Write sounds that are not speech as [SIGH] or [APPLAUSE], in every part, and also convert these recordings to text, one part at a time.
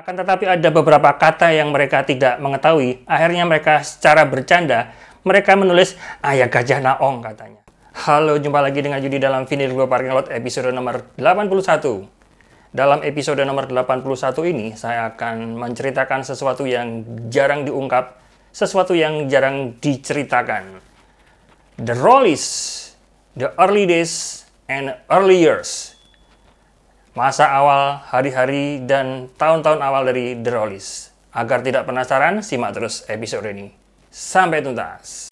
Akan tetapi ada beberapa kata yang mereka tidak mengetahui. Akhirnya mereka secara bercanda, mereka menulis ayah gajah naong katanya. Halo, jumpa lagi dengan judi dalam Vinyl Global Parking Lot episode nomor 81. Dalam episode nomor 81 ini, saya akan menceritakan sesuatu yang jarang diungkap, sesuatu yang jarang diceritakan. The Rollies, The Early Days, and Early Years masa awal, hari-hari, dan tahun-tahun awal dari The Rollies. Agar tidak penasaran, simak terus episode ini. Sampai tuntas!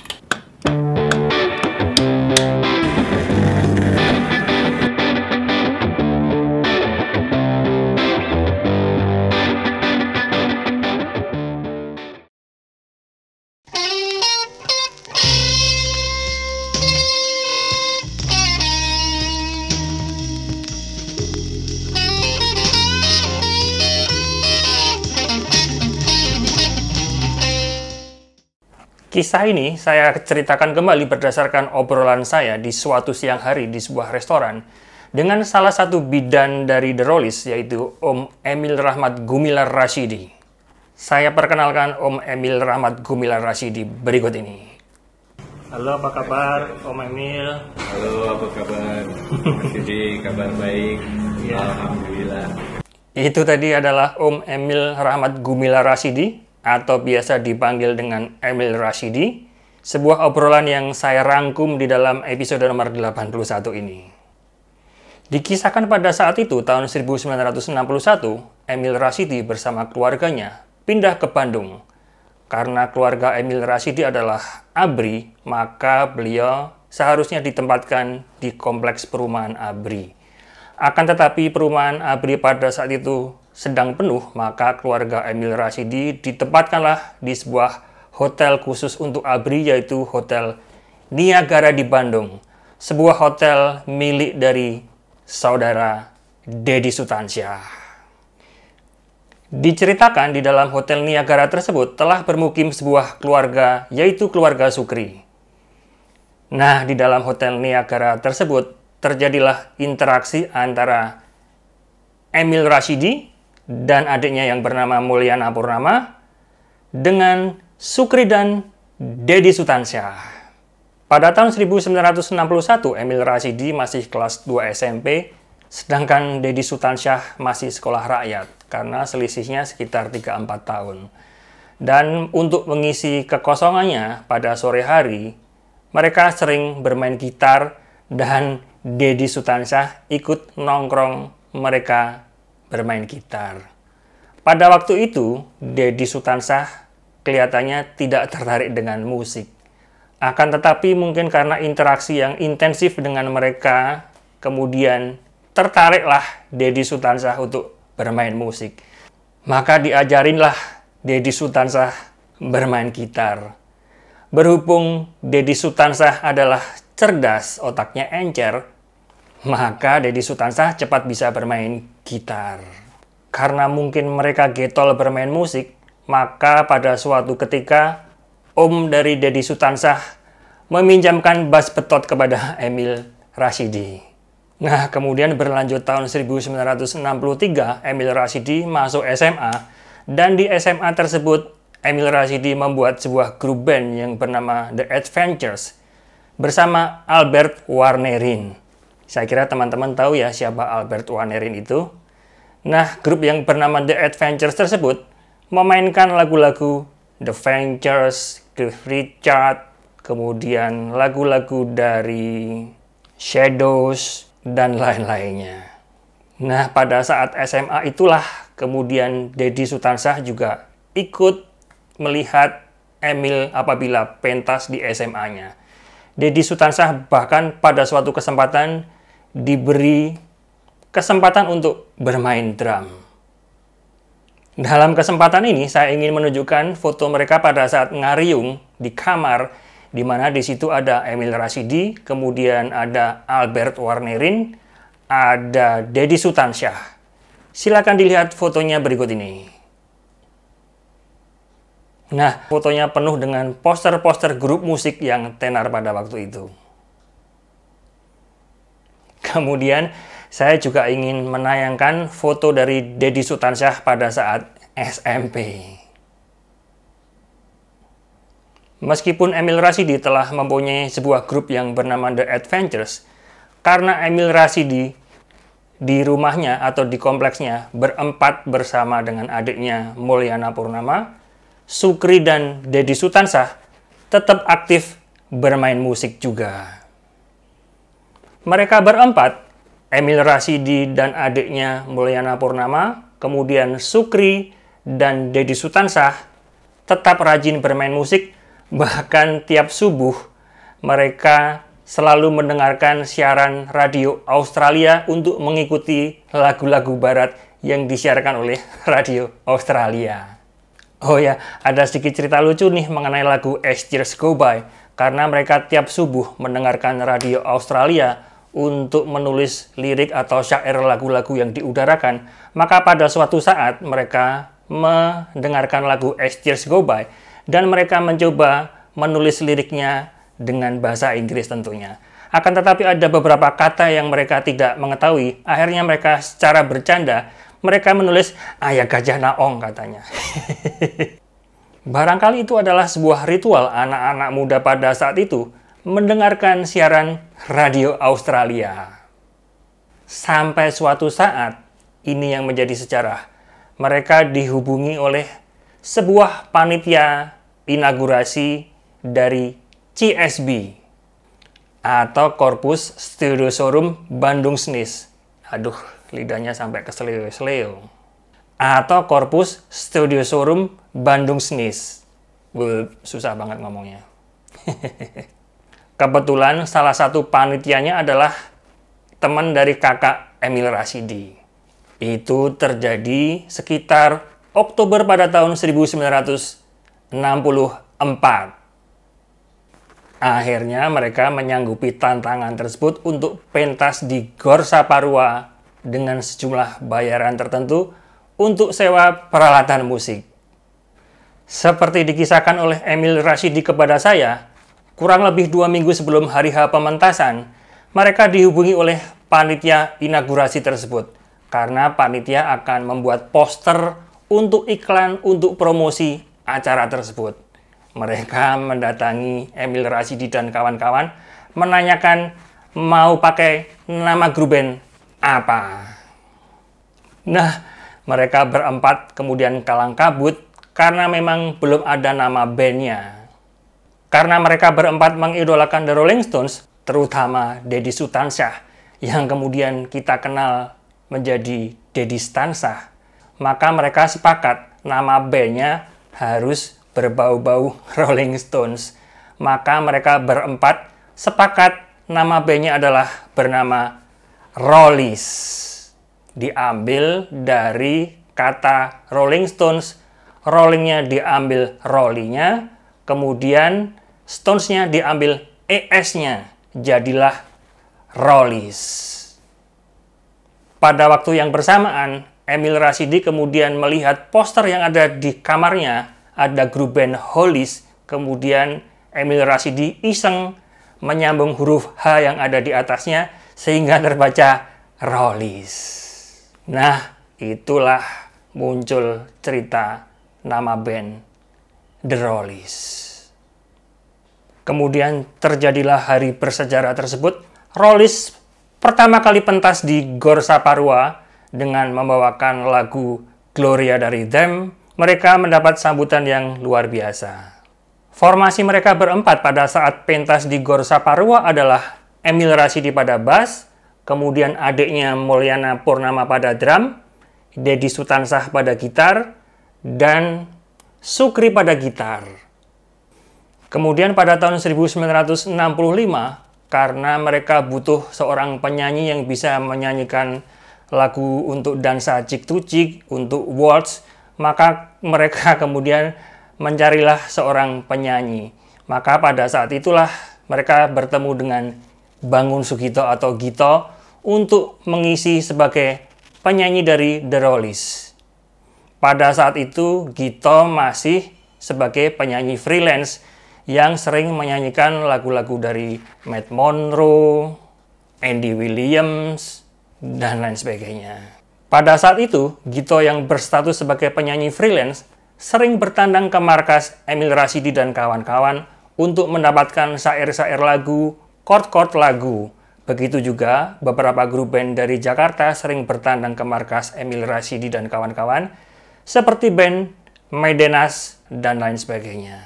Kisah ini saya ceritakan kembali berdasarkan obrolan saya di suatu siang hari di sebuah restoran dengan salah satu bidan dari The Rollies, yaitu Om Emil Rahmat Gumilar Rashidi. Saya perkenalkan Om Emil Rahmat Gumilar Rashidi berikut ini. Halo apa kabar Om Emil? Halo apa kabar? Jadi kabar baik. Ya. Alhamdulillah. Itu tadi adalah Om Emil Rahmat Gumilar Rashidi atau biasa dipanggil dengan Emil Rashidi, sebuah obrolan yang saya rangkum di dalam episode nomor 81 ini. Dikisahkan pada saat itu tahun 1961, Emil Rashidi bersama keluarganya pindah ke Bandung. Karena keluarga Emil Rashidi adalah ABRI, maka beliau seharusnya ditempatkan di kompleks perumahan ABRI. Akan tetapi perumahan ABRI pada saat itu sedang penuh, maka keluarga Emil Rashidi ditempatkanlah di sebuah hotel khusus untuk ABRI yaitu Hotel Niagara di Bandung. Sebuah hotel milik dari saudara Dedi Sutansyah. Diceritakan di dalam Hotel Niagara tersebut telah bermukim sebuah keluarga, yaitu keluarga Sukri. Nah, di dalam Hotel Niagara tersebut terjadilah interaksi antara Emil Rashidi dan adiknya yang bernama Mulyana Purnama dengan Sukri dan Dedi Sutansyah. Pada tahun 1961, Emil Rasidi masih kelas 2 SMP, sedangkan Dedi Sutansyah masih sekolah rakyat, karena selisihnya sekitar 3-4 tahun. Dan untuk mengisi kekosongannya pada sore hari, mereka sering bermain gitar dan Dedi Sutansyah ikut nongkrong mereka bermain gitar. Pada waktu itu, Deddy Sutansah kelihatannya tidak tertarik dengan musik. Akan tetapi mungkin karena interaksi yang intensif dengan mereka, kemudian tertariklah Deddy Sutansah untuk bermain musik. Maka diajarinlah Deddy Sutansah bermain gitar. Berhubung Deddy Sutansah adalah cerdas, otaknya encer, maka Deddy Sutansah cepat bisa bermain gitar. Karena mungkin mereka getol bermain musik, maka pada suatu ketika om dari Deddy Sutansah meminjamkan bass petot kepada [LAUGHS] Emil Rashidi. Nah, kemudian berlanjut tahun 1963, Emil Rashidi masuk SMA, dan di SMA tersebut, Emil Rashidi membuat sebuah grup band yang bernama The Adventures bersama Albert Warnerin. Saya kira teman-teman tahu ya siapa Albert Wanerin itu. Nah, grup yang bernama The Adventures tersebut memainkan lagu-lagu The Ventures, The Richard, kemudian lagu-lagu dari Shadows, dan lain-lainnya. Nah, pada saat SMA itulah kemudian Deddy Sutansah juga ikut melihat Emil apabila pentas di SMA-nya. Deddy Sutansah bahkan pada suatu kesempatan diberi kesempatan untuk bermain drum. Dalam kesempatan ini, saya ingin menunjukkan foto mereka pada saat ngariung di kamar, di mana di situ ada Emil Rasidi, kemudian ada Albert Warnerin, ada Dedi Sutansyah. Silakan dilihat fotonya berikut ini. Nah, fotonya penuh dengan poster-poster grup musik yang tenar pada waktu itu. Kemudian saya juga ingin menayangkan foto dari Dedi Sutansyah pada saat SMP. Meskipun Emil Rasidi telah mempunyai sebuah grup yang bernama The Adventures, karena Emil Rasidi di rumahnya atau di kompleksnya berempat bersama dengan adiknya Mulyana Purnama, Sukri dan Dedi Sutansah tetap aktif bermain musik juga. Mereka berempat, Emil Rasidi dan adiknya Mulyana Purnama, kemudian Sukri dan Dedi Sutansah, tetap rajin bermain musik, bahkan tiap subuh mereka selalu mendengarkan siaran radio Australia untuk mengikuti lagu-lagu barat yang disiarkan oleh [LAUGHS] radio Australia. Oh ya, ada sedikit cerita lucu nih mengenai lagu As Years Go By karena mereka tiap subuh mendengarkan radio Australia untuk menulis lirik atau syair lagu-lagu yang diudarakan, maka pada suatu saat mereka mendengarkan lagu As Tears Go By dan mereka mencoba menulis liriknya dengan bahasa Inggris tentunya. Akan tetapi ada beberapa kata yang mereka tidak mengetahui. Akhirnya mereka secara bercanda mereka menulis ayah gajah naong katanya. [LAUGHS] Barangkali itu adalah sebuah ritual anak-anak muda pada saat itu mendengarkan siaran radio Australia. Sampai suatu saat, ini yang menjadi sejarah. Mereka dihubungi oleh sebuah panitia inaugurasi dari CSB atau Korpus Studiosorum Bandung Senis. Aduh, lidahnya sampai ke seleo-seleo atau Corpus Showroom Bandung Snis. susah banget ngomongnya. [LAUGHS] Kebetulan salah satu panitianya adalah teman dari kakak Emil Rasidi. Itu terjadi sekitar Oktober pada tahun 1964. Akhirnya mereka menyanggupi tantangan tersebut untuk pentas di Gor Parua dengan sejumlah bayaran tertentu untuk sewa peralatan musik. Seperti dikisahkan oleh Emil Rashidi kepada saya, kurang lebih dua minggu sebelum hari H pementasan, mereka dihubungi oleh panitia inaugurasi tersebut karena panitia akan membuat poster untuk iklan untuk promosi acara tersebut. Mereka mendatangi Emil Rashidi dan kawan-kawan menanyakan mau pakai nama grup band apa. Nah, mereka berempat kemudian kalang kabut karena memang belum ada nama bandnya. Karena mereka berempat mengidolakan The Rolling Stones, terutama Deddy Sutansyah, yang kemudian kita kenal menjadi Deddy Stansah, maka mereka sepakat nama bandnya harus berbau-bau [LAUGHS] Rolling Stones. Maka mereka berempat sepakat nama bandnya adalah bernama Rollies diambil dari kata Rolling Stones. Rollingnya diambil rollingnya, kemudian Stonesnya diambil ES-nya. Jadilah Rollies. Pada waktu yang bersamaan, Emil Rasidi kemudian melihat poster yang ada di kamarnya, ada grup band Hollies, kemudian Emil Rasidi iseng menyambung huruf H yang ada di atasnya sehingga terbaca Rollies. Nah, itulah muncul cerita nama band The Rollies. Kemudian terjadilah hari bersejarah tersebut. Rollies pertama kali pentas di Gorsa Parua dengan membawakan lagu Gloria dari Them. Mereka mendapat sambutan yang luar biasa. Formasi mereka berempat pada saat pentas di Gorsa Parua adalah Emil Rasidi pada bass, kemudian adiknya Mulyana Purnama pada drum, Dedi Sutansah pada gitar, dan Sukri pada gitar. Kemudian pada tahun 1965, karena mereka butuh seorang penyanyi yang bisa menyanyikan lagu untuk dansa cik to cik, untuk waltz, maka mereka [LAUGHS] kemudian mencarilah seorang penyanyi. Maka pada saat itulah mereka bertemu dengan Bangun Sugito atau Gito untuk mengisi sebagai penyanyi dari The Rollies. Pada saat itu, Gito masih sebagai penyanyi freelance yang sering menyanyikan lagu-lagu dari Matt Monroe, Andy Williams, dan lain sebagainya. Pada saat itu, Gito yang berstatus sebagai penyanyi freelance sering bertandang ke markas Emil Rasidi dan kawan-kawan untuk mendapatkan syair-syair lagu, chord-chord lagu Begitu juga, beberapa grup band dari Jakarta sering bertandang ke markas Emil Rasidi dan kawan-kawan, seperti band Medenas dan lain sebagainya.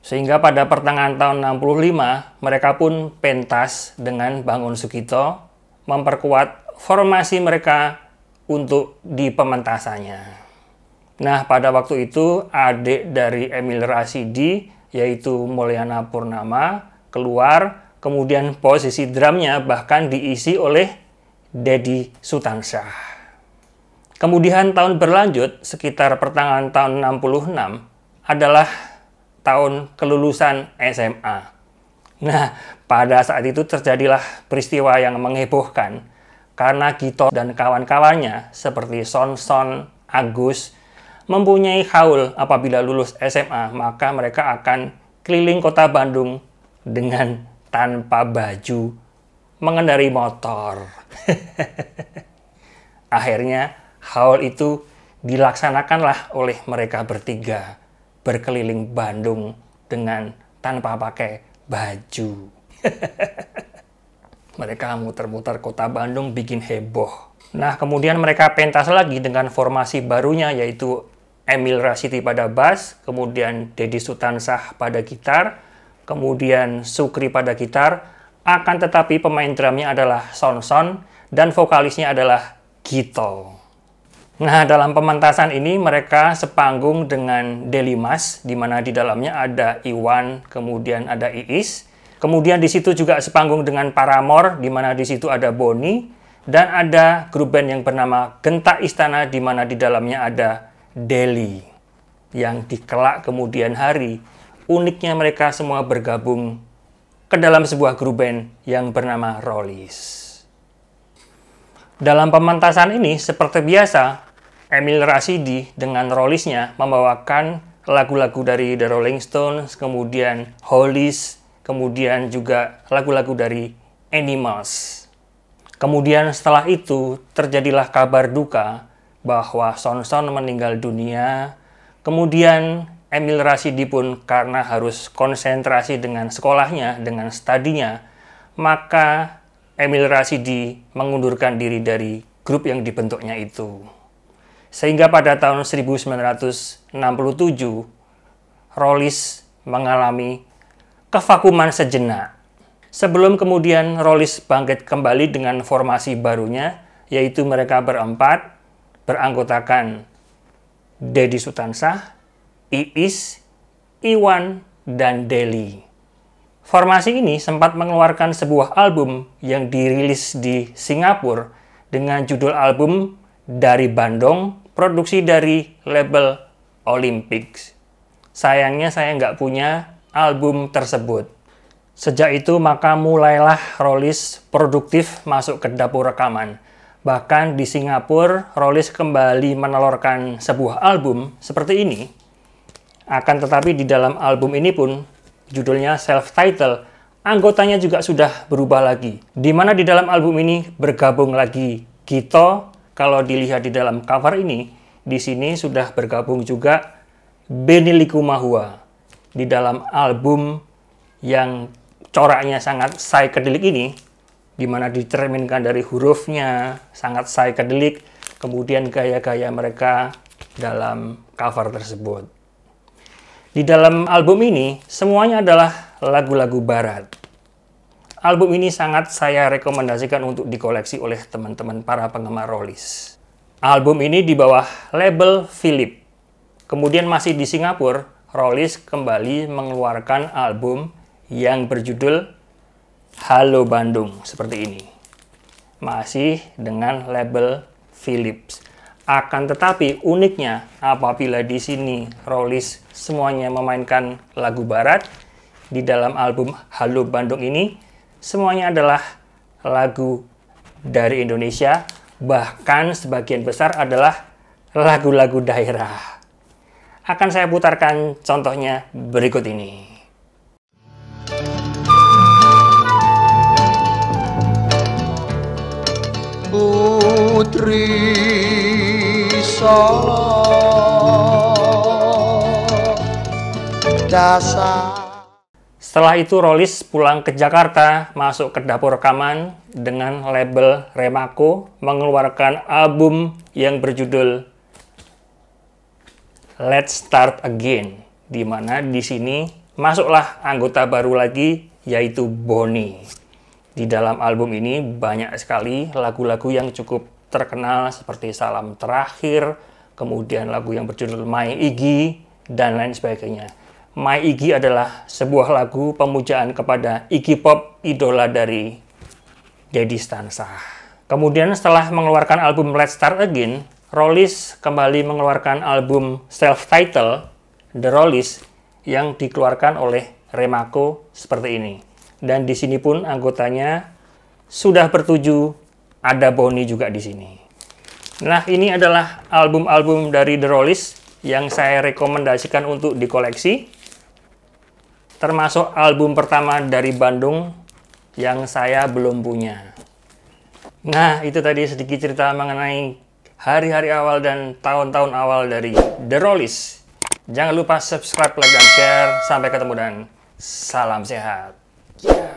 Sehingga pada pertengahan tahun 65, mereka pun pentas dengan Bangun Sukito, memperkuat formasi mereka untuk di pementasannya. Nah, pada waktu itu adik dari Emil Rasidi, yaitu Mulyana Purnama, keluar kemudian posisi drumnya bahkan diisi oleh Dedi Sutansyah. Kemudian tahun berlanjut, sekitar pertengahan tahun 66, adalah tahun kelulusan SMA. Nah, pada saat itu terjadilah peristiwa yang menghebohkan karena Gito dan kawan-kawannya seperti Sonson, Agus, mempunyai haul apabila lulus SMA, maka mereka akan keliling kota Bandung dengan tanpa baju mengendari motor. [LAUGHS] Akhirnya haul itu dilaksanakanlah oleh mereka bertiga berkeliling Bandung dengan tanpa pakai baju. [LAUGHS] mereka muter-muter kota Bandung bikin heboh. Nah, kemudian mereka pentas lagi dengan formasi barunya yaitu Emil Rasiti pada bass, kemudian Dedi Sutansah pada gitar, kemudian Sukri pada gitar, akan tetapi pemain drumnya adalah Sonson dan vokalisnya adalah Gito. Nah, dalam pementasan ini mereka sepanggung dengan Delimas, di mana di dalamnya ada Iwan, kemudian ada Iis. Kemudian di situ juga sepanggung dengan Paramor, di mana di situ ada Boni. Dan ada grup band yang bernama Genta Istana, di mana di dalamnya ada Deli. Yang dikelak kemudian hari uniknya mereka semua bergabung ke dalam sebuah grup band yang bernama Rollies. Dalam pemantasan ini, seperti biasa, Emil Rasidi dengan Rolliesnya membawakan lagu-lagu dari The Rolling Stones, kemudian Hollies, kemudian juga lagu-lagu dari Animals. Kemudian setelah itu terjadilah kabar duka bahwa Sonson Son meninggal dunia. Kemudian Emil Rasidi pun karena harus konsentrasi dengan sekolahnya, dengan studinya, maka Emil Rasidi mengundurkan diri dari grup yang dibentuknya itu. Sehingga pada tahun 1967, Rolis mengalami kevakuman sejenak. Sebelum kemudian Rolis bangkit kembali dengan formasi barunya, yaitu mereka berempat, beranggotakan Dedi Sutansah, Iis, Iwan, dan Deli. Formasi ini sempat mengeluarkan sebuah album yang dirilis di Singapura dengan judul album Dari Bandung, produksi dari label Olympics. Sayangnya saya nggak punya album tersebut. Sejak itu maka mulailah Rolis produktif masuk ke dapur rekaman. Bahkan di Singapura, Rolis kembali menelurkan sebuah album seperti ini akan tetapi di dalam album ini pun judulnya self-title, anggotanya juga sudah berubah lagi. Di mana di dalam album ini bergabung lagi Gito, kalau dilihat di dalam cover ini, di sini sudah bergabung juga Mahua Di dalam album yang coraknya sangat psychedelic ini, di mana dicerminkan dari hurufnya sangat psychedelic, kemudian gaya-gaya mereka dalam cover tersebut. Di dalam album ini, semuanya adalah lagu-lagu barat. Album ini sangat saya rekomendasikan untuk dikoleksi oleh teman-teman para penggemar Rollis. Album ini di bawah label Philip. Kemudian masih di Singapura, Rollis kembali mengeluarkan album yang berjudul Halo Bandung seperti ini. Masih dengan label Philips. Akan tetapi uniknya apabila di sini Rollis semuanya memainkan lagu barat di dalam album Halo Bandung ini semuanya adalah lagu dari Indonesia bahkan sebagian besar adalah lagu-lagu daerah. Akan saya putarkan contohnya berikut ini. Putri solo dasar setelah itu Rolis pulang ke Jakarta, masuk ke dapur rekaman dengan label Remako mengeluarkan album yang berjudul Let's Start Again, di mana di sini masuklah anggota baru lagi yaitu Bonnie. Di dalam album ini banyak sekali lagu-lagu yang cukup terkenal seperti Salam Terakhir, kemudian lagu yang berjudul My Iggy, dan lain sebagainya. My Iggy adalah sebuah lagu pemujaan kepada Iggy Pop, idola dari Deddy Stansa. Kemudian setelah mengeluarkan album Let's Start Again, Rollis kembali mengeluarkan album self-title The Rollis yang dikeluarkan oleh Remako seperti ini. Dan di sini pun anggotanya sudah bertujuh ada Bonnie juga di sini. Nah, ini adalah album-album dari The Rollies yang saya rekomendasikan untuk dikoleksi. Termasuk album pertama dari Bandung yang saya belum punya. Nah, itu tadi sedikit cerita mengenai hari-hari awal dan tahun-tahun awal dari The Rollies. Jangan lupa subscribe, like, dan share. Sampai ketemu dan salam sehat. Yeah.